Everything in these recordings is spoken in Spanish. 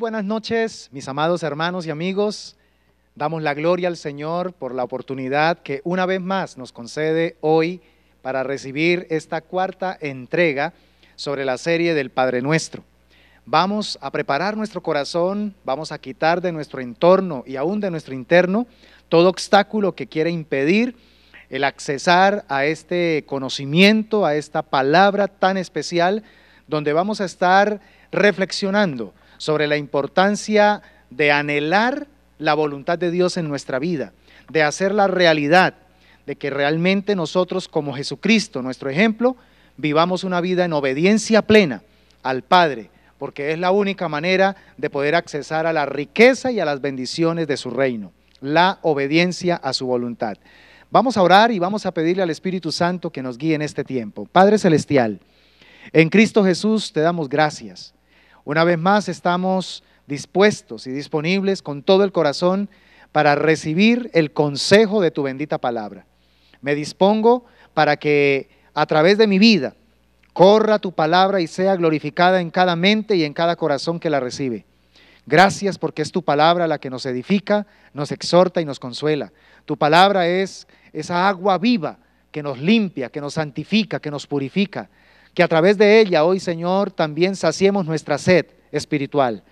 buenas noches, mis amados hermanos y amigos. Damos la gloria al Señor por la oportunidad que una vez más nos concede hoy para recibir esta cuarta entrega sobre la serie del Padre Nuestro. Vamos a preparar nuestro corazón, vamos a quitar de nuestro entorno y aún de nuestro interno todo obstáculo que quiera impedir el accesar a este conocimiento, a esta palabra tan especial, donde vamos a estar reflexionando sobre la importancia de anhelar la voluntad de Dios en nuestra vida, de hacerla realidad, de que realmente nosotros como Jesucristo, nuestro ejemplo, vivamos una vida en obediencia plena al Padre, porque es la única manera de poder accesar a la riqueza y a las bendiciones de su reino, la obediencia a su voluntad. Vamos a orar y vamos a pedirle al Espíritu Santo que nos guíe en este tiempo. Padre Celestial, en Cristo Jesús te damos gracias una vez más estamos dispuestos y disponibles con todo el corazón para recibir el consejo de tu bendita palabra. Me dispongo para que a través de mi vida corra tu palabra y sea glorificada en cada mente y en cada corazón que la recibe. Gracias porque es tu palabra la que nos edifica, nos exhorta y nos consuela. Tu palabra es esa agua viva que nos limpia, que nos santifica, que nos purifica, a través de ella hoy, Señor, también saciemos nuestra sed espiritual.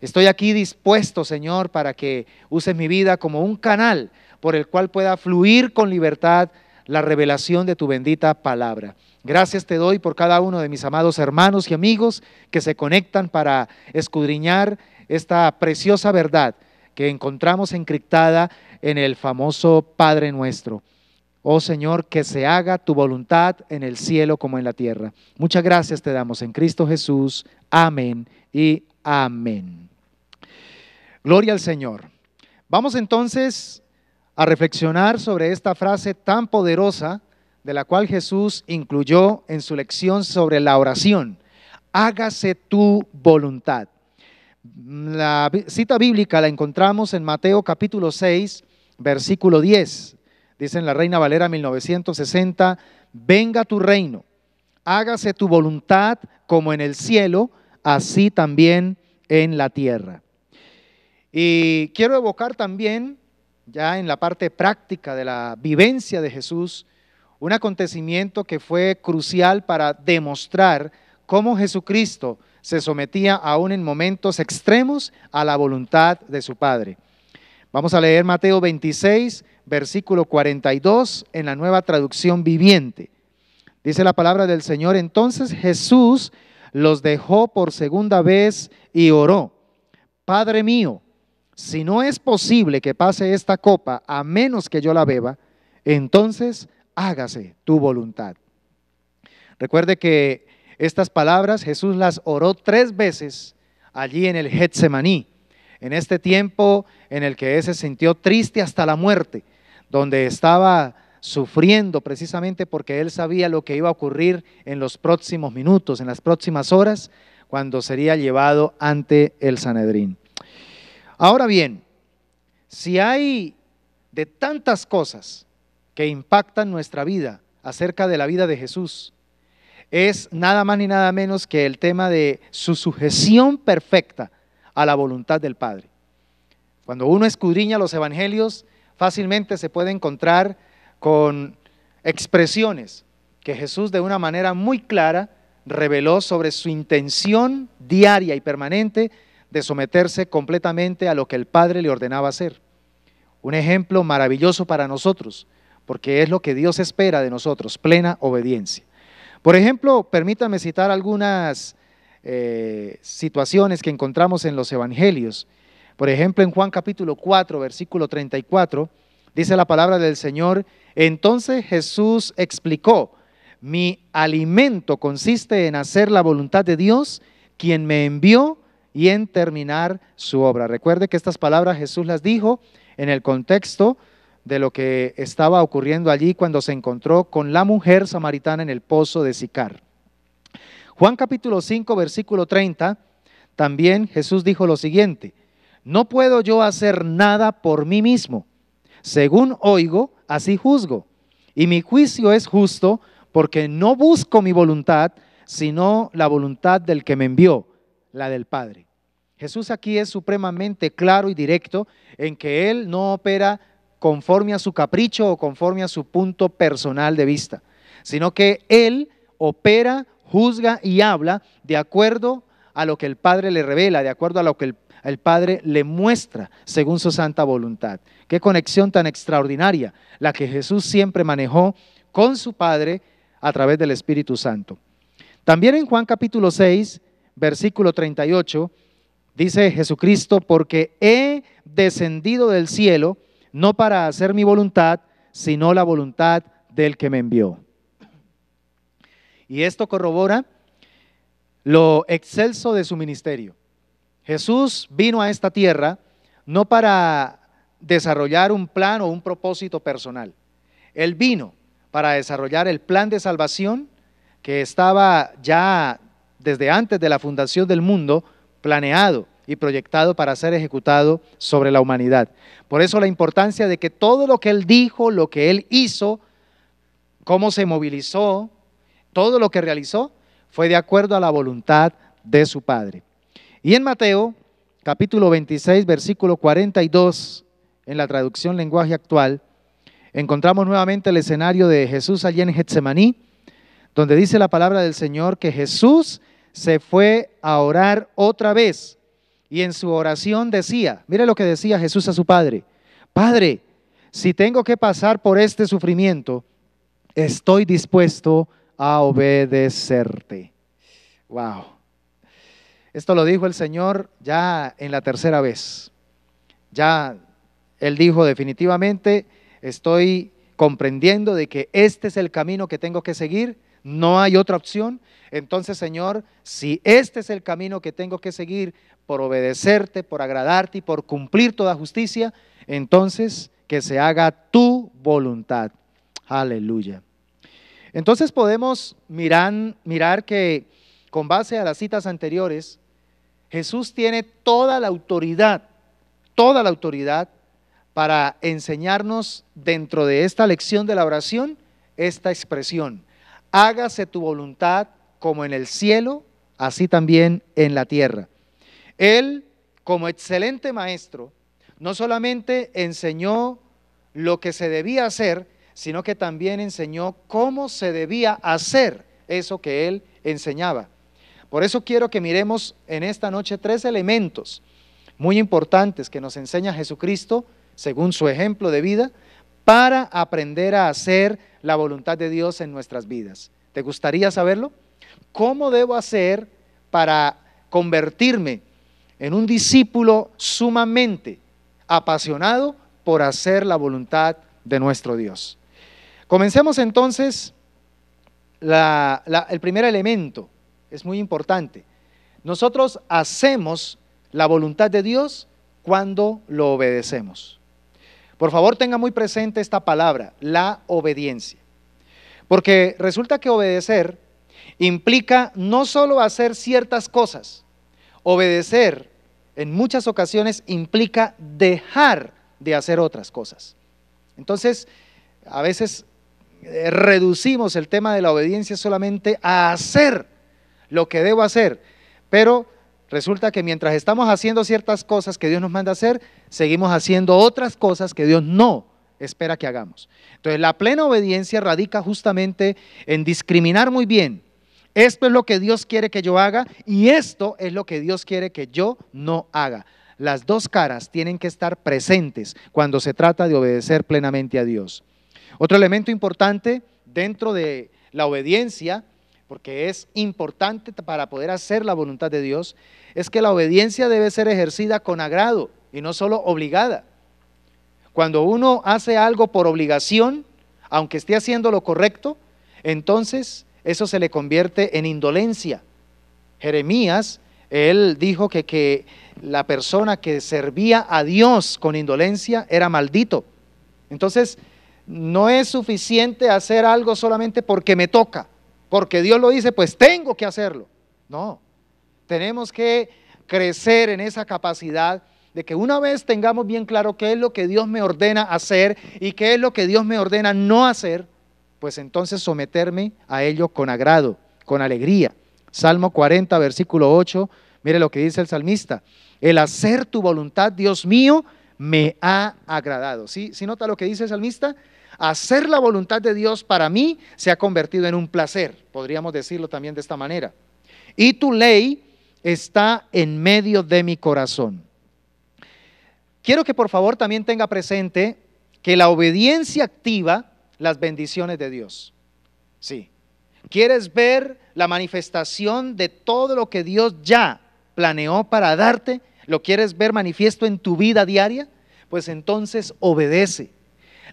Estoy aquí dispuesto, Señor, para que uses mi vida como un canal por el cual pueda fluir con libertad la revelación de tu bendita palabra. Gracias te doy por cada uno de mis amados hermanos y amigos que se conectan para escudriñar esta preciosa verdad que encontramos encriptada en el famoso Padre nuestro. Oh Señor, que se haga tu voluntad en el cielo como en la tierra. Muchas gracias te damos en Cristo Jesús. Amén y amén. Gloria al Señor. Vamos entonces a reflexionar sobre esta frase tan poderosa de la cual Jesús incluyó en su lección sobre la oración. Hágase tu voluntad. La cita bíblica la encontramos en Mateo capítulo 6, versículo 10 dice la Reina Valera 1960, venga tu reino, hágase tu voluntad como en el cielo, así también en la tierra. Y quiero evocar también, ya en la parte práctica de la vivencia de Jesús, un acontecimiento que fue crucial para demostrar cómo Jesucristo se sometía aún en momentos extremos a la voluntad de su Padre. Vamos a leer Mateo 26, versículo 42 en la nueva traducción viviente. Dice la palabra del Señor, entonces Jesús los dejó por segunda vez y oró, Padre mío, si no es posible que pase esta copa a menos que yo la beba, entonces hágase tu voluntad. Recuerde que estas palabras Jesús las oró tres veces allí en el Getsemaní, en este tiempo en el que él se sintió triste hasta la muerte donde estaba sufriendo precisamente porque él sabía lo que iba a ocurrir en los próximos minutos, en las próximas horas, cuando sería llevado ante el Sanedrín. Ahora bien, si hay de tantas cosas que impactan nuestra vida acerca de la vida de Jesús, es nada más ni nada menos que el tema de su sujeción perfecta a la voluntad del Padre. Cuando uno escudriña los evangelios, fácilmente se puede encontrar con expresiones que Jesús de una manera muy clara reveló sobre su intención diaria y permanente de someterse completamente a lo que el Padre le ordenaba hacer. Un ejemplo maravilloso para nosotros, porque es lo que Dios espera de nosotros, plena obediencia. Por ejemplo, permítame citar algunas eh, situaciones que encontramos en los Evangelios por ejemplo, en Juan capítulo 4, versículo 34, dice la palabra del Señor, entonces Jesús explicó, mi alimento consiste en hacer la voluntad de Dios, quien me envió, y en terminar su obra. Recuerde que estas palabras Jesús las dijo en el contexto de lo que estaba ocurriendo allí cuando se encontró con la mujer samaritana en el pozo de Sicar. Juan capítulo 5, versículo 30, también Jesús dijo lo siguiente, no puedo yo hacer nada por mí mismo. Según oigo, así juzgo. Y mi juicio es justo porque no busco mi voluntad, sino la voluntad del que me envió, la del Padre. Jesús aquí es supremamente claro y directo en que Él no opera conforme a su capricho o conforme a su punto personal de vista, sino que Él opera, juzga y habla de acuerdo a lo que el Padre le revela, de acuerdo a lo que el el Padre le muestra según su santa voluntad. Qué conexión tan extraordinaria la que Jesús siempre manejó con su Padre a través del Espíritu Santo. También en Juan capítulo 6, versículo 38, dice Jesucristo, porque he descendido del cielo no para hacer mi voluntad, sino la voluntad del que me envió. Y esto corrobora lo excelso de su ministerio. Jesús vino a esta tierra no para desarrollar un plan o un propósito personal. Él vino para desarrollar el plan de salvación que estaba ya desde antes de la fundación del mundo planeado y proyectado para ser ejecutado sobre la humanidad. Por eso la importancia de que todo lo que él dijo, lo que él hizo, cómo se movilizó, todo lo que realizó, fue de acuerdo a la voluntad de su Padre. Y en Mateo, capítulo 26, versículo 42, en la traducción lenguaje actual, encontramos nuevamente el escenario de Jesús allí en Getsemaní, donde dice la palabra del Señor que Jesús se fue a orar otra vez y en su oración decía, mire lo que decía Jesús a su Padre, Padre, si tengo que pasar por este sufrimiento, estoy dispuesto a obedecerte. Wow. Esto lo dijo el Señor ya en la tercera vez. Ya Él dijo definitivamente, estoy comprendiendo de que este es el camino que tengo que seguir, no hay otra opción. Entonces, Señor, si este es el camino que tengo que seguir por obedecerte, por agradarte y por cumplir toda justicia, entonces que se haga tu voluntad. Aleluya. Entonces podemos mirar, mirar que con base a las citas anteriores, Jesús tiene toda la autoridad, toda la autoridad para enseñarnos dentro de esta lección de la oración esta expresión. Hágase tu voluntad como en el cielo, así también en la tierra. Él, como excelente maestro, no solamente enseñó lo que se debía hacer, sino que también enseñó cómo se debía hacer eso que él enseñaba. Por eso quiero que miremos en esta noche tres elementos muy importantes que nos enseña Jesucristo, según su ejemplo de vida, para aprender a hacer la voluntad de Dios en nuestras vidas. ¿Te gustaría saberlo? ¿Cómo debo hacer para convertirme en un discípulo sumamente apasionado por hacer la voluntad de nuestro Dios? Comencemos entonces el primer elemento es muy importante. Nosotros hacemos la voluntad de Dios cuando lo obedecemos. Por favor, tenga muy presente esta palabra, la obediencia. Porque resulta que obedecer implica no solo hacer ciertas cosas, obedecer en muchas ocasiones implica dejar de hacer otras cosas. Entonces, a veces eh, reducimos el tema de la obediencia solamente a hacer lo que debo hacer. Pero resulta que mientras estamos haciendo ciertas cosas que Dios nos manda hacer, seguimos haciendo otras cosas que Dios no espera que hagamos. Entonces, la plena obediencia radica justamente en discriminar muy bien. Esto es lo que Dios quiere que yo haga y esto es lo que Dios quiere que yo no haga. Las dos caras tienen que estar presentes cuando se trata de obedecer plenamente a Dios. Otro elemento importante dentro de la obediencia porque es importante para poder hacer la voluntad de Dios, es que la obediencia debe ser ejercida con agrado y no solo obligada. Cuando uno hace algo por obligación, aunque esté haciendo lo correcto, entonces eso se le convierte en indolencia. Jeremías, él dijo que, que la persona que servía a Dios con indolencia era maldito. Entonces, no es suficiente hacer algo solamente porque me toca porque Dios lo dice, pues tengo que hacerlo. No, tenemos que crecer en esa capacidad de que una vez tengamos bien claro qué es lo que Dios me ordena hacer y qué es lo que Dios me ordena no hacer, pues entonces someterme a ello con agrado, con alegría. Salmo 40, versículo 8, mire lo que dice el salmista, el hacer tu voluntad, Dios mío, me ha agradado. ¿Sí? ¿Sí nota lo que dice el salmista? hacer la voluntad de Dios para mí se ha convertido en un placer, podríamos decirlo también de esta manera. Y tu ley está en medio de mi corazón. Quiero que por favor también tenga presente que la obediencia activa las bendiciones de Dios. Sí. ¿Quieres ver la manifestación de todo lo que Dios ya planeó para darte? ¿Lo quieres ver manifiesto en tu vida diaria? Pues entonces obedece.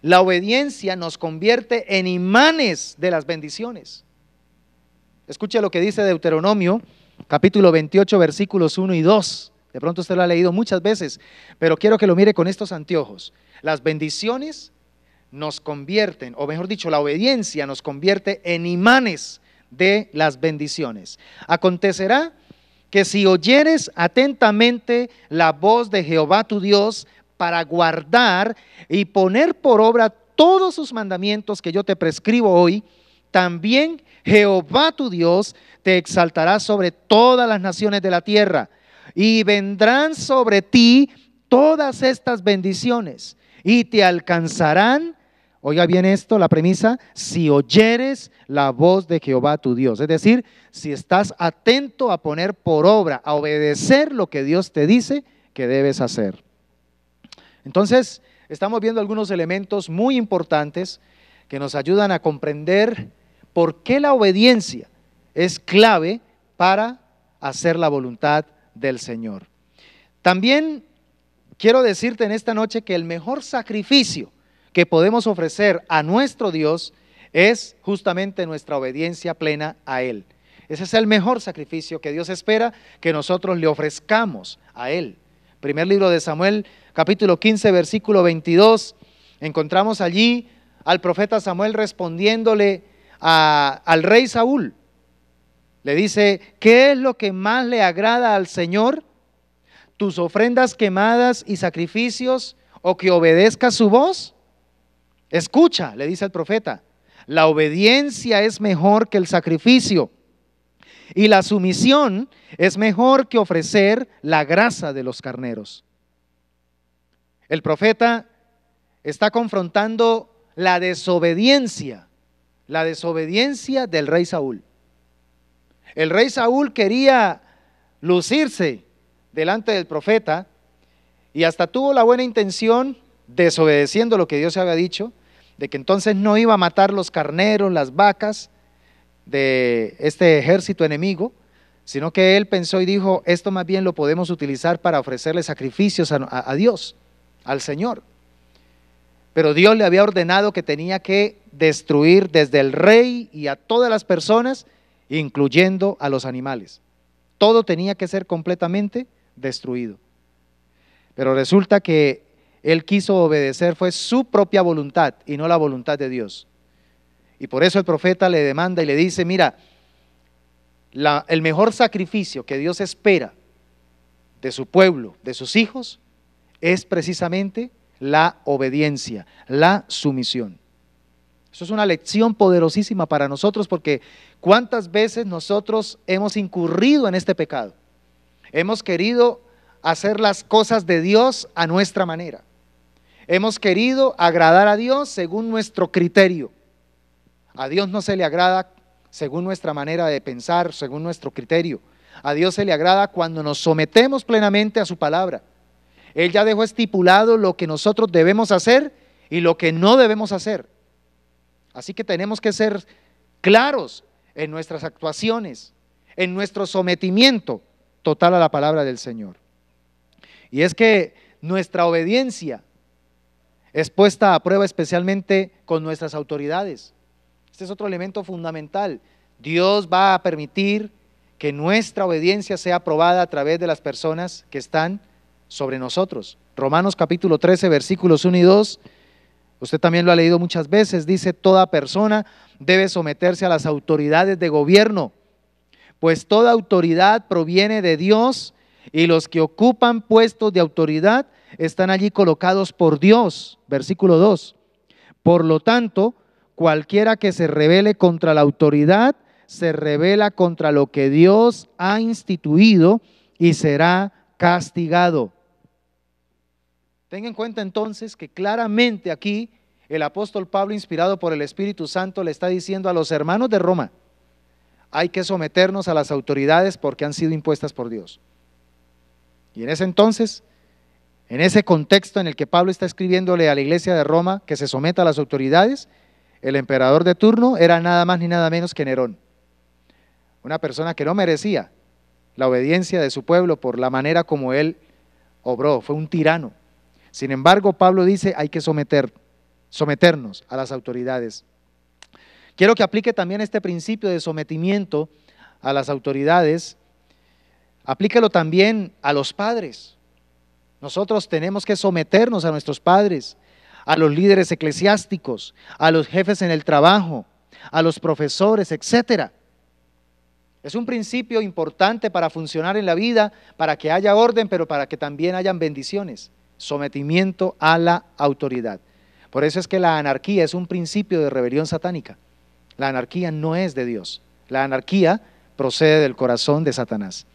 La obediencia nos convierte en imanes de las bendiciones. Escuche lo que dice Deuteronomio, capítulo 28, versículos 1 y 2. De pronto usted lo ha leído muchas veces, pero quiero que lo mire con estos anteojos. Las bendiciones nos convierten, o mejor dicho, la obediencia nos convierte en imanes de las bendiciones. Acontecerá que si oyeres atentamente la voz de Jehová tu Dios para guardar y poner por obra todos sus mandamientos que yo te prescribo hoy, también Jehová tu Dios te exaltará sobre todas las naciones de la tierra y vendrán sobre ti todas estas bendiciones y te alcanzarán. Oiga bien esto, la premisa, si oyeres la voz de Jehová tu Dios. Es decir, si estás atento a poner por obra, a obedecer lo que Dios te dice que debes hacer. Entonces, estamos viendo algunos elementos muy importantes que nos ayudan a comprender por qué la obediencia es clave para hacer la voluntad del Señor. También quiero decirte en esta noche que el mejor sacrificio que podemos ofrecer a nuestro Dios es justamente nuestra obediencia plena a Él. Ese es el mejor sacrificio que Dios espera que nosotros le ofrezcamos a Él. Primer libro de Samuel, capítulo 15, versículo 22. Encontramos allí al profeta Samuel respondiéndole al rey Saúl. Le dice, ¿qué es lo que más le agrada al Señor? ¿Tus ofrendas quemadas y sacrificios o que obedezca su voz? Escucha, le dice el profeta, la obediencia es mejor que el sacrificio y la sumisión es mejor que ofrecer la grasa de los carneros. El profeta está confrontando la desobediencia, la desobediencia del rey Saúl. El rey Saúl quería lucirse delante del profeta y hasta tuvo la buena intención, desobedeciendo lo que Dios había dicho, de que entonces no iba a matar los carneros, las vacas, de este ejército enemigo, sino que él pensó y dijo, esto más bien lo podemos utilizar para ofrecerle sacrificios a, Dios, al Señor. Pero Dios le había ordenado que tenía que destruir desde el rey y a todas las personas, incluyendo a los animales. Todo tenía que ser completamente destruido. Pero resulta que él quiso obedecer, fue su propia voluntad y no la voluntad de Dios. Y por eso el profeta le demanda y le dice, mira, el mejor sacrificio que Dios espera de su pueblo, de sus hijos, es precisamente la obediencia, la sumisión. Eso es una lección poderosísima para nosotros porque cuántas veces nosotros hemos incurrido en este pecado. Hemos querido hacer las cosas de Dios a nuestra manera. Hemos querido agradar a Dios según nuestro criterio. A Dios no se le agrada según nuestra manera de pensar, según nuestro criterio. A Dios se le agrada cuando nos sometemos plenamente a su palabra. Él ya dejó estipulado lo que nosotros debemos hacer y lo que no debemos hacer. Así que tenemos que ser claros en nuestras actuaciones, en nuestro sometimiento total a la palabra del Señor. Y es que nuestra obediencia es puesta a prueba especialmente con nuestras autoridades. Este es otro elemento fundamental. Dios va a permitir que nuestra obediencia sea aprobada a través de las personas que están sobre nosotros. Romanos capítulo 13, versículos 1 y 2. Usted también lo ha leído muchas veces. Dice, toda persona debe someterse a las autoridades de gobierno, pues toda autoridad proviene de Dios y los que ocupan puestos de autoridad están allí colocados por Dios. Versículo 2. Por lo tanto, Cualquiera que se revele contra la autoridad se revela contra lo que Dios ha instituido y será castigado. Tenga en cuenta entonces que claramente aquí el apóstol Pablo, inspirado por el Espíritu Santo, le está diciendo a los hermanos de Roma, hay que someternos a las autoridades porque han sido impuestas por Dios. Y en ese entonces, en ese contexto en el que Pablo está escribiéndole a la iglesia de Roma que se someta a las autoridades, el emperador de turno era nada más ni nada menos que Nerón, una persona que no merecía la obediencia de su pueblo por la manera como él obró, fue un tirano. Sin embargo, Pablo dice, hay que someter, someternos a las autoridades. Quiero que aplique también este principio de sometimiento a las autoridades, aplícalo también a los padres. Nosotros tenemos que someternos a nuestros padres a los líderes eclesiásticos, a los jefes en el trabajo, a los profesores, etcétera. Es un principio importante para funcionar en la vida, para que haya orden, pero para que también hayan bendiciones. Sometimiento a la autoridad. Por eso es que la anarquía es un principio de rebelión satánica. La anarquía no es de Dios. La anarquía procede del corazón de Satanás.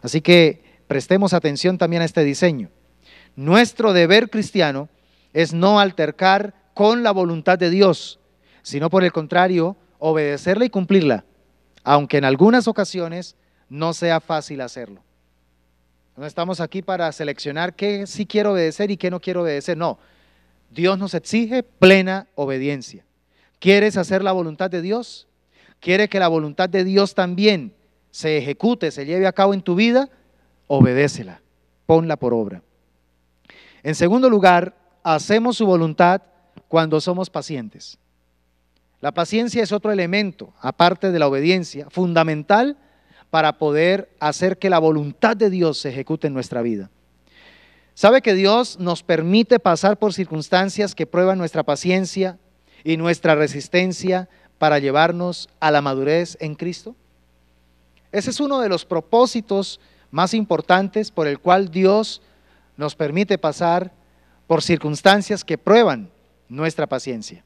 Así que prestemos atención también a este diseño. Nuestro deber cristiano es no altercar con la voluntad de Dios, sino por el contrario, obedecerla y cumplirla, aunque en algunas ocasiones no sea fácil hacerlo. No estamos aquí para seleccionar qué sí quiero obedecer y qué no quiero obedecer, no. Dios nos exige plena obediencia. ¿Quieres hacer la voluntad de Dios? ¿Quieres que la voluntad de Dios también se ejecute, se lleve a cabo en tu vida? Obedécela, ponla por obra. En segundo lugar, hacemos su voluntad cuando somos pacientes. La paciencia es otro elemento, aparte de la obediencia, fundamental para poder hacer que la voluntad de Dios se ejecute en nuestra vida. Sabe que Dios nos permite pasar por circunstancias que prueban nuestra paciencia y nuestra resistencia para llevarnos a la madurez en Cristo. Ese es uno de los propósitos más importantes por el cual Dios nos permite pasar por circunstancias que prueban nuestra paciencia.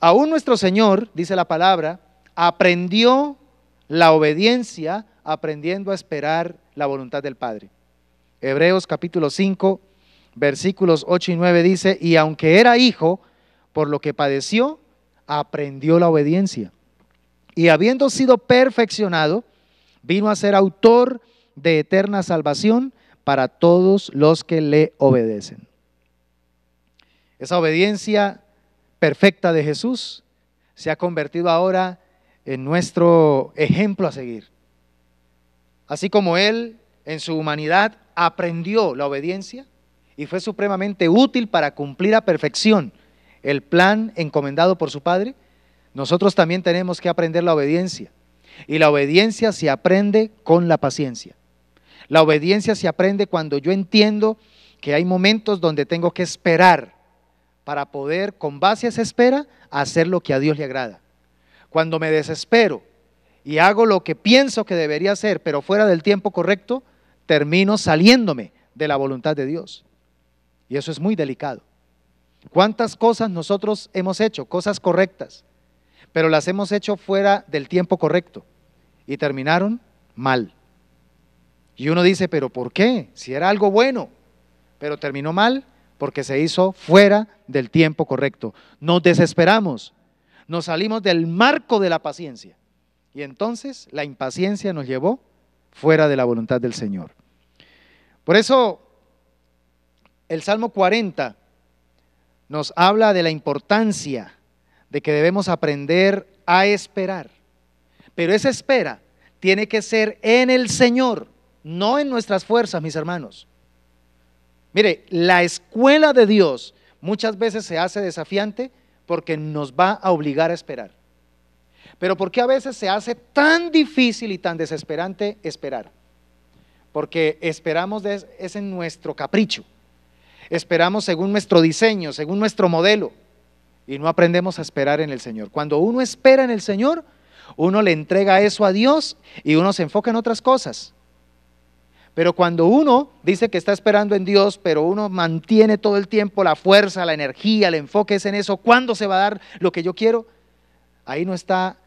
Aún nuestro Señor, dice la palabra, aprendió la obediencia aprendiendo a esperar la voluntad del Padre. Hebreos capítulo 5, versículos 8 y 9 dice, y aunque era hijo, por lo que padeció, aprendió la obediencia. Y habiendo sido perfeccionado, vino a ser autor de eterna salvación para todos los que le obedecen. Esa obediencia perfecta de Jesús se ha convertido ahora en nuestro ejemplo a seguir. Así como Él en su humanidad aprendió la obediencia y fue supremamente útil para cumplir a perfección el plan encomendado por su Padre, nosotros también tenemos que aprender la obediencia. Y la obediencia se aprende con la paciencia. La obediencia se aprende cuando yo entiendo que hay momentos donde tengo que esperar para poder, con base a esa espera, hacer lo que a Dios le agrada. Cuando me desespero y hago lo que pienso que debería hacer, pero fuera del tiempo correcto, termino saliéndome de la voluntad de Dios. Y eso es muy delicado. ¿Cuántas cosas nosotros hemos hecho? Cosas correctas, pero las hemos hecho fuera del tiempo correcto y terminaron mal. Y uno dice, pero ¿por qué? Si era algo bueno, pero terminó mal porque se hizo fuera del tiempo correcto. Nos desesperamos, nos salimos del marco de la paciencia. Y entonces la impaciencia nos llevó fuera de la voluntad del Señor. Por eso el Salmo 40 nos habla de la importancia de que debemos aprender a esperar. Pero esa espera tiene que ser en el Señor, no en nuestras fuerzas, mis hermanos. Mire, la escuela de Dios muchas veces se hace desafiante porque nos va a obligar a esperar. Pero ¿por qué a veces se hace tan difícil y tan desesperante esperar? Porque esperamos es en nuestro capricho. Esperamos según nuestro diseño, según nuestro modelo. Y no aprendemos a esperar en el Señor. Cuando uno espera en el Señor, uno le entrega eso a Dios y uno se enfoca en otras cosas. Pero cuando uno dice que está esperando en Dios, pero uno mantiene todo el tiempo la fuerza, la energía, el enfoque es en eso, ¿cuándo se va a dar lo que yo quiero? Ahí no está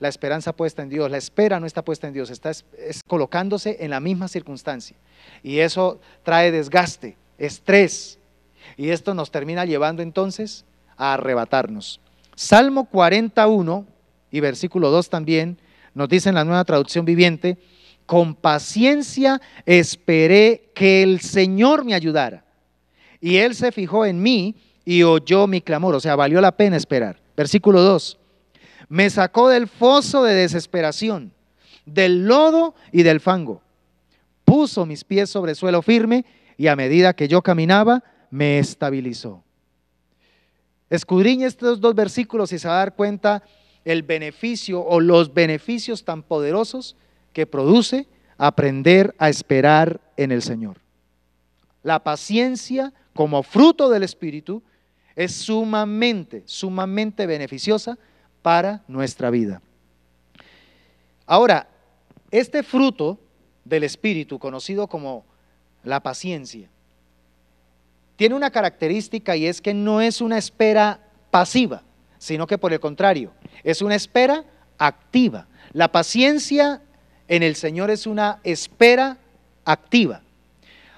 la esperanza puesta en Dios, la espera no está puesta en Dios, está colocándose en la misma circunstancia. Y eso trae desgaste, estrés. Y esto nos termina llevando entonces a arrebatarnos. Salmo 41 y versículo 2 también nos dice en la nueva traducción viviente, con paciencia esperé que el Señor me ayudara. Y Él se fijó en mí y oyó mi clamor. O sea, valió la pena esperar. Versículo 2. Me sacó del foso de desesperación, del lodo y del fango. Puso mis pies sobre suelo firme y a medida que yo caminaba, me estabilizó. Escudriñe estos dos versículos y se va a dar cuenta el beneficio o los beneficios tan poderosos que produce aprender a esperar en el Señor. La paciencia como fruto del Espíritu es sumamente, sumamente beneficiosa para nuestra vida. Ahora, este fruto del Espíritu, conocido como la paciencia, tiene una característica y es que no es una espera pasiva, sino que por el contrario, es una espera activa. La paciencia en el Señor es una espera activa.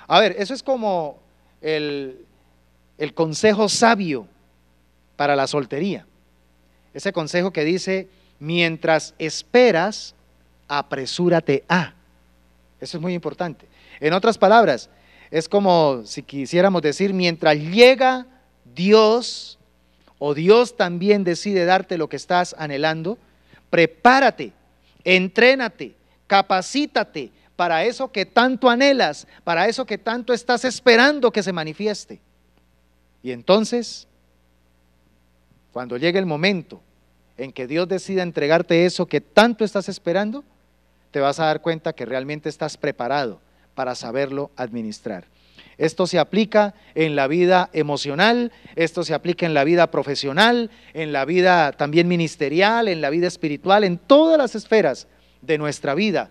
A ver, eso es como el, el consejo sabio para la soltería. Ese consejo que dice, mientras esperas, apresúrate a. Eso es muy importante. En otras palabras, es como si quisiéramos decir, mientras llega Dios, o Dios también decide darte lo que estás anhelando, prepárate, entrénate, Capacítate para eso que tanto anhelas, para eso que tanto estás esperando que se manifieste. Y entonces, cuando llegue el momento en que Dios decida entregarte eso que tanto estás esperando, te vas a dar cuenta que realmente estás preparado para saberlo administrar. Esto se aplica en la vida emocional, esto se aplica en la vida profesional, en la vida también ministerial, en la vida espiritual, en todas las esferas de nuestra vida,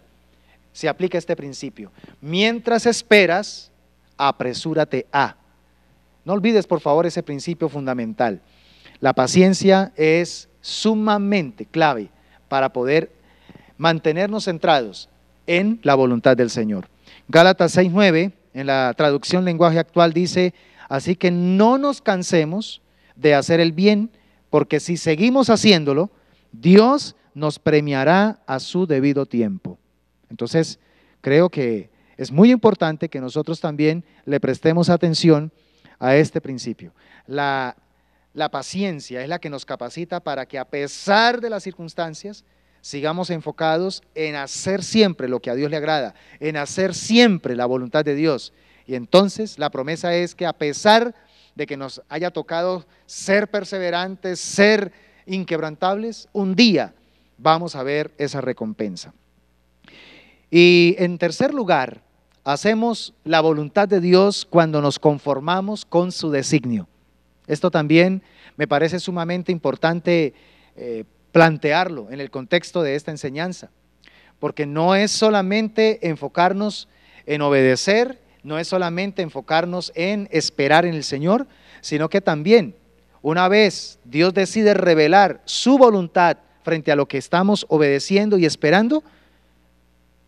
se aplica este principio. Mientras esperas, apresúrate a. No olvides, por favor, ese principio fundamental. La paciencia es sumamente clave para poder mantenernos centrados en la voluntad del Señor. Gálatas 6:9, en la traducción lenguaje actual, dice, así que no nos cansemos de hacer el bien, porque si seguimos haciéndolo, Dios nos premiará a su debido tiempo. Entonces, creo que es muy importante que nosotros también le prestemos atención a este principio. La, paciencia es la que nos capacita para que a pesar de las circunstancias, sigamos enfocados en hacer siempre lo que a Dios le agrada, en hacer siempre la voluntad de Dios. Y entonces la promesa es que a pesar de que nos haya tocado ser perseverantes, ser inquebrantables, un día vamos a ver esa recompensa. Y en tercer lugar, hacemos la voluntad de Dios cuando nos conformamos con su designio. Esto también me parece sumamente importante eh, plantearlo en el contexto de esta enseñanza, porque no es solamente enfocarnos en obedecer, no es solamente enfocarnos en esperar en el Señor, sino que también, una vez Dios decide revelar su voluntad frente a lo que estamos obedeciendo y esperando,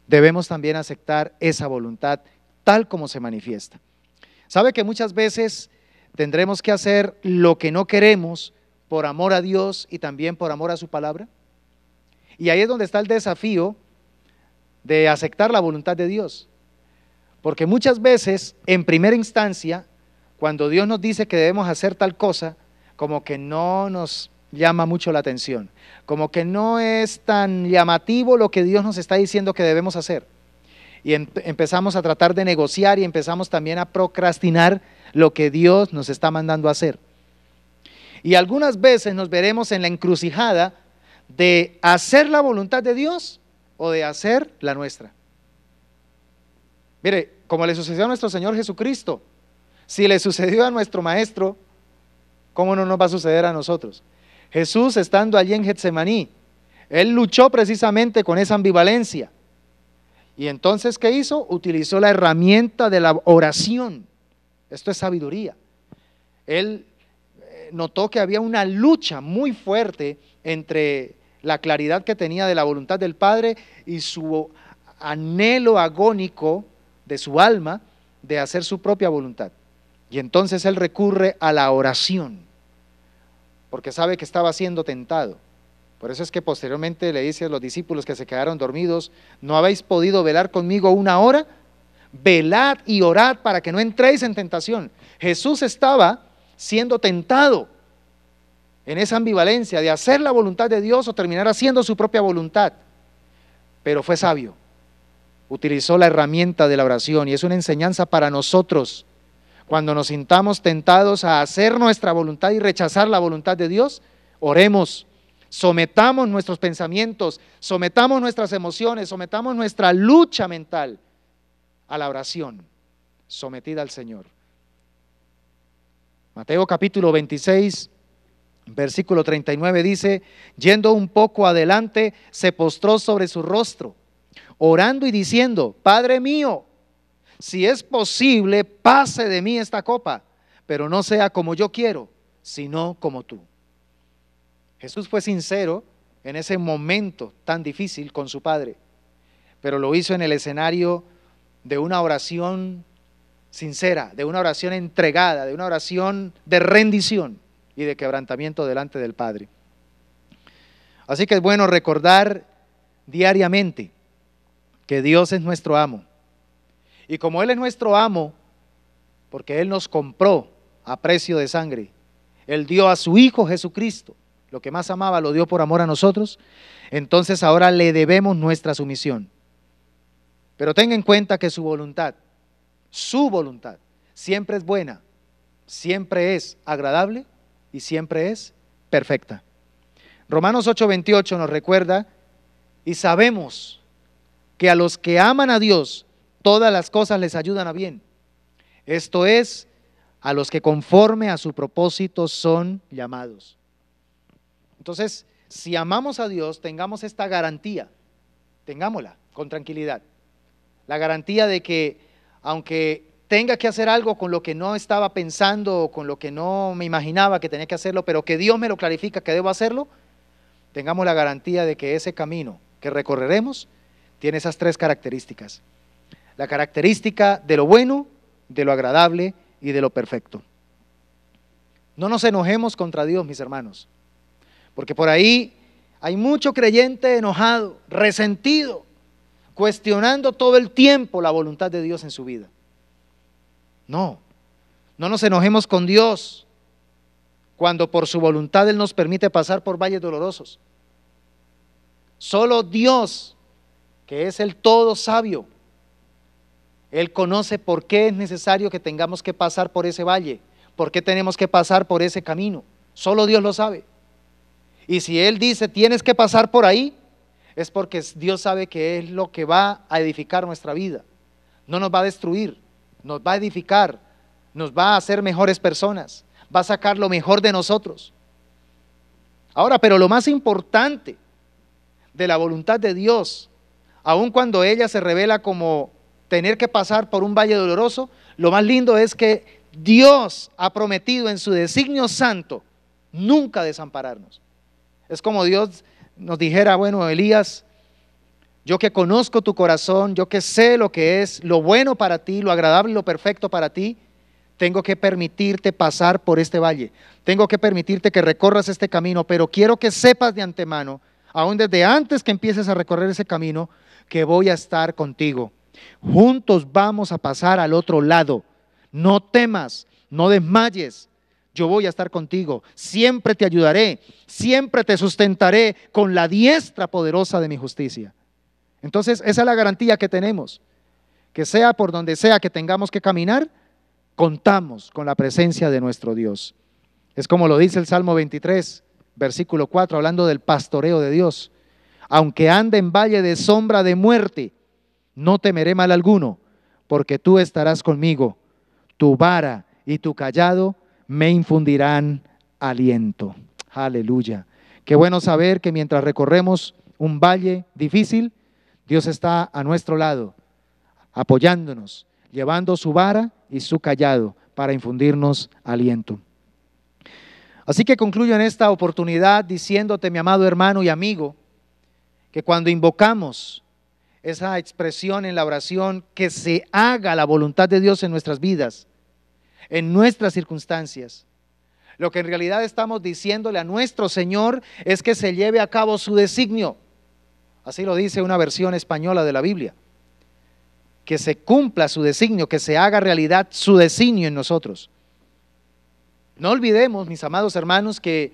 debemos también aceptar esa voluntad tal como se manifiesta. ¿Sabe que muchas veces tendremos que hacer lo que no queremos por amor a Dios y también por amor a su palabra? Y ahí es donde está el desafío de aceptar la voluntad de Dios. Porque muchas veces, en primera instancia, cuando Dios nos dice que debemos hacer tal cosa, como que no nos llama mucho la atención. Como que no es tan llamativo lo que Dios nos está diciendo que debemos hacer. Y em, empezamos a tratar de negociar y empezamos también a procrastinar lo que Dios nos está mandando a hacer. Y algunas veces nos veremos en la encrucijada de hacer la voluntad de Dios o de hacer la nuestra. Mire, como le sucedió a nuestro Señor Jesucristo, si le sucedió a nuestro Maestro, ¿cómo no nos va a suceder a nosotros? Jesús estando allí en Getsemaní, él luchó precisamente con esa ambivalencia. Y entonces, ¿qué hizo? Utilizó la herramienta de la oración. Esto es sabiduría. Él eh, notó que había una lucha muy fuerte entre la claridad que tenía de la voluntad del Padre y su anhelo agónico de su alma de hacer su propia voluntad. Y entonces él recurre a la oración porque sabe que estaba siendo tentado. Por eso es que posteriormente le dice a los discípulos que se quedaron dormidos, ¿no habéis podido velar conmigo una hora? Velad y orad para que no entréis en tentación. Jesús estaba siendo tentado en esa ambivalencia de hacer la voluntad de Dios o terminar haciendo su propia voluntad. Pero fue sabio. Utilizó la herramienta de la oración y es una enseñanza para nosotros cuando nos sintamos tentados a hacer nuestra voluntad y rechazar la voluntad de Dios, oremos, sometamos nuestros pensamientos, sometamos nuestras emociones, sometamos nuestra lucha mental a la oración sometida al Señor. Mateo capítulo 26, versículo 39 dice, yendo un poco adelante, se postró sobre su rostro, orando y diciendo, Padre mío, si es posible, pase de mí esta copa, pero no sea como yo quiero, sino como tú. Jesús fue sincero en ese momento tan difícil con su Padre, pero lo hizo en el escenario de una oración sincera, de una oración entregada, de una oración de rendición y de quebrantamiento delante del Padre. Así que es bueno recordar diariamente que Dios es nuestro amo, y como Él es nuestro amo, porque Él nos compró a precio de sangre, Él dio a su Hijo Jesucristo, lo que más amaba lo dio por amor a nosotros, entonces ahora le debemos nuestra sumisión. Pero tenga en cuenta que su voluntad, su voluntad, siempre es buena, siempre es agradable y siempre es perfecta. Romanos 8:28 nos recuerda y sabemos que a los que aman a Dios, todas las cosas les ayudan a bien. Esto es, a los que conforme a su propósito son llamados. Entonces, si amamos a Dios, tengamos esta garantía, tengámosla con tranquilidad. La garantía de que aunque tenga que hacer algo con lo que no estaba pensando o con lo que no me imaginaba que tenía que hacerlo, pero que Dios me lo clarifica que debo hacerlo, tengamos la garantía de que ese camino que recorreremos tiene esas tres características la característica de lo bueno, de lo agradable y de lo perfecto. No nos enojemos contra Dios, mis hermanos, porque por ahí hay mucho creyente enojado, resentido, cuestionando todo el tiempo la voluntad de Dios en su vida. No, no nos enojemos con Dios cuando por su voluntad Él nos permite pasar por valles dolorosos. Solo Dios, que es el todo sabio, él conoce por qué es necesario que tengamos que pasar por ese valle, por qué tenemos que pasar por ese camino. Solo Dios lo sabe. Y si Él dice, tienes que pasar por ahí, es porque Dios sabe que es lo que va a edificar nuestra vida. No nos va a destruir, nos va a edificar, nos va a hacer mejores personas, va a sacar lo mejor de nosotros. Ahora, pero lo más importante de la voluntad de Dios, aun cuando ella se revela como tener que pasar por un valle doloroso, lo más lindo es que Dios ha prometido en su designio santo nunca desampararnos. Es como Dios nos dijera, bueno, Elías, yo que conozco tu corazón, yo que sé lo que es lo bueno para ti, lo agradable y lo perfecto para ti, tengo que permitirte pasar por este valle, tengo que permitirte que recorras este camino, pero quiero que sepas de antemano, aún desde antes que empieces a recorrer ese camino, que voy a estar contigo Juntos vamos a pasar al otro lado. No temas, no desmayes. Yo voy a estar contigo. Siempre te ayudaré. Siempre te sustentaré con la diestra poderosa de mi justicia. Entonces, esa es la garantía que tenemos. Que sea por donde sea que tengamos que caminar, contamos con la presencia de nuestro Dios. Es como lo dice el Salmo 23, versículo 4, hablando del pastoreo de Dios. Aunque ande en valle de sombra de muerte, no temeré mal alguno, porque tú estarás conmigo. Tu vara y tu callado me infundirán aliento. Aleluya. Qué bueno saber que mientras recorremos un valle difícil, Dios está a nuestro lado, apoyándonos, llevando su vara y su callado para infundirnos aliento. Así que concluyo en esta oportunidad diciéndote, mi amado hermano y amigo, que cuando invocamos esa expresión en la oración, que se haga la voluntad de Dios en nuestras vidas, en nuestras circunstancias. Lo que en realidad estamos diciéndole a nuestro Señor es que se lleve a cabo su designio. Así lo dice una versión española de la Biblia. Que se cumpla su designio, que se haga realidad su designio en nosotros. No olvidemos, mis amados hermanos, que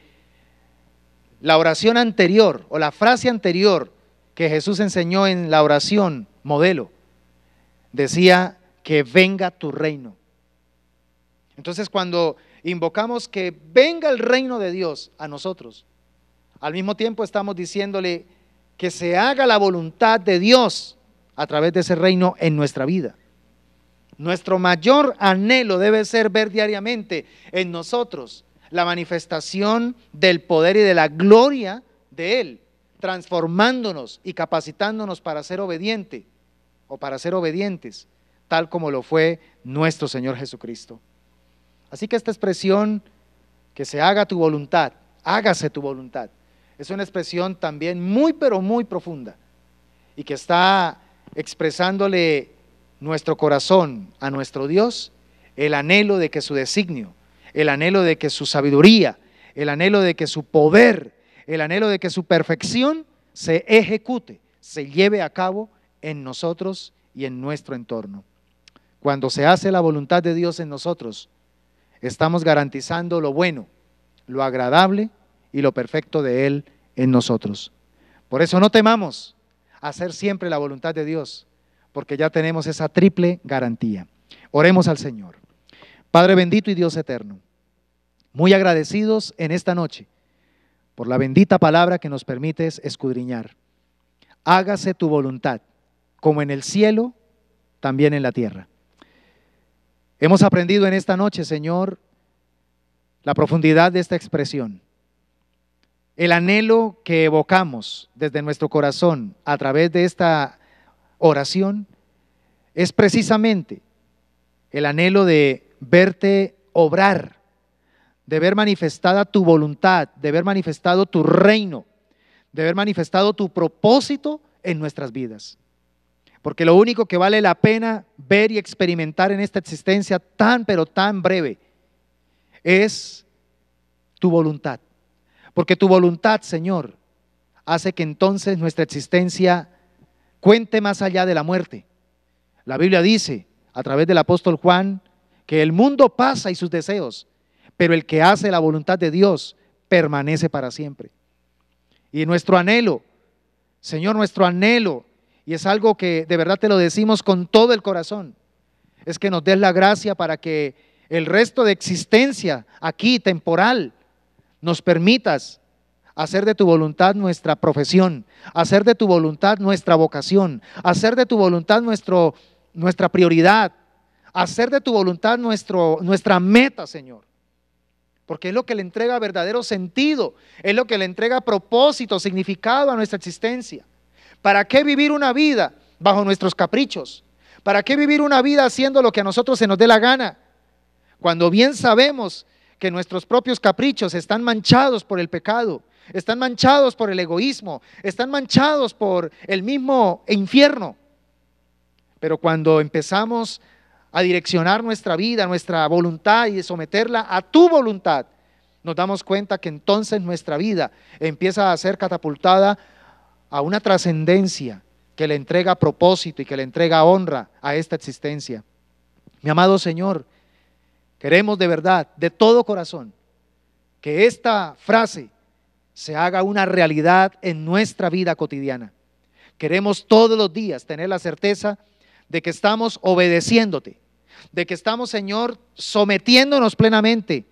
la oración anterior o la frase anterior que Jesús enseñó en la oración modelo. Decía, que venga tu reino. Entonces cuando invocamos que venga el reino de Dios a nosotros, al mismo tiempo estamos diciéndole que se haga la voluntad de Dios a través de ese reino en nuestra vida. Nuestro mayor anhelo debe ser ver diariamente en nosotros la manifestación del poder y de la gloria de Él transformándonos y capacitándonos para ser obediente o para ser obedientes, tal como lo fue nuestro Señor Jesucristo. Así que esta expresión, que se haga tu voluntad, hágase tu voluntad, es una expresión también muy, pero muy profunda y que está expresándole nuestro corazón a nuestro Dios, el anhelo de que su designio, el anhelo de que su sabiduría, el anhelo de que su poder el anhelo de que su perfección se ejecute, se lleve a cabo en nosotros y en nuestro entorno. Cuando se hace la voluntad de Dios en nosotros, estamos garantizando lo bueno, lo agradable y lo perfecto de Él en nosotros. Por eso no temamos hacer siempre la voluntad de Dios, porque ya tenemos esa triple garantía. Oremos al Señor. Padre bendito y Dios eterno, muy agradecidos en esta noche por la bendita palabra que nos permites escudriñar. Hágase tu voluntad, como en el cielo, también en la tierra. Hemos aprendido en esta noche, Señor, la profundidad de esta expresión, el anhelo que evocamos desde nuestro corazón a través de esta oración es precisamente el anhelo de verte obrar de ver manifestada tu voluntad, de ver manifestado tu reino, de ver manifestado tu propósito en nuestras vidas. Porque lo único que vale la pena ver y experimentar en esta existencia tan pero tan breve es tu voluntad. Porque tu voluntad, Señor, hace que entonces nuestra existencia cuente más allá de la muerte. La Biblia dice, a través del apóstol Juan, que el mundo pasa y sus deseos, pero el que hace la voluntad de Dios permanece para siempre. Y nuestro anhelo, Señor, nuestro anhelo, y es algo que de verdad te lo decimos con todo el corazón, es que nos des la gracia para que el resto de existencia aquí, temporal, nos permitas hacer de tu voluntad nuestra profesión, hacer de tu voluntad nuestra vocación, hacer de tu voluntad nuestro, nuestra prioridad, hacer de tu voluntad nuestro, nuestra meta, Señor porque es lo que le entrega verdadero sentido, es lo que le entrega propósito, significado a nuestra existencia. ¿Para qué vivir una vida bajo nuestros caprichos? ¿Para qué vivir una vida haciendo lo que a nosotros se nos dé la gana? Cuando bien sabemos que nuestros propios caprichos están manchados por el pecado, están manchados por el egoísmo, están manchados por el mismo infierno. Pero cuando empezamos a direccionar nuestra vida, nuestra voluntad y someterla a tu voluntad, nos damos cuenta que entonces nuestra vida empieza a ser catapultada a una trascendencia que le entrega propósito y que le entrega honra a esta existencia. Mi amado Señor, queremos de verdad, de todo corazón, que esta frase se haga una realidad en nuestra vida cotidiana. Queremos todos los días tener la certeza de que estamos obedeciéndote, de que estamos, Señor, sometiéndonos plenamente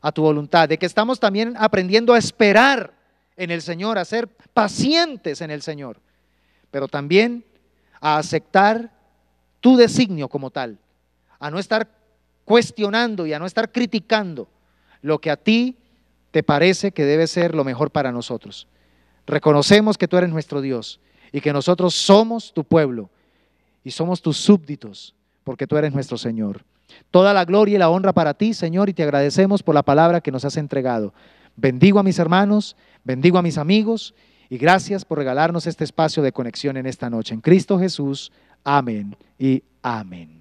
a tu voluntad, de que estamos también aprendiendo a esperar en el Señor, a ser pacientes en el Señor, pero también a aceptar tu designio como tal, a no estar cuestionando y a no estar criticando lo que a ti te parece que debe ser lo mejor para nosotros. Reconocemos que tú eres nuestro Dios y que nosotros somos tu pueblo y somos tus súbditos porque tú eres nuestro Señor. Toda la gloria y la honra para ti, Señor, y te agradecemos por la palabra que nos has entregado. Bendigo a mis hermanos, bendigo a mis amigos y gracias por regalarnos este espacio de conexión en esta noche. En Cristo Jesús, amén y amén.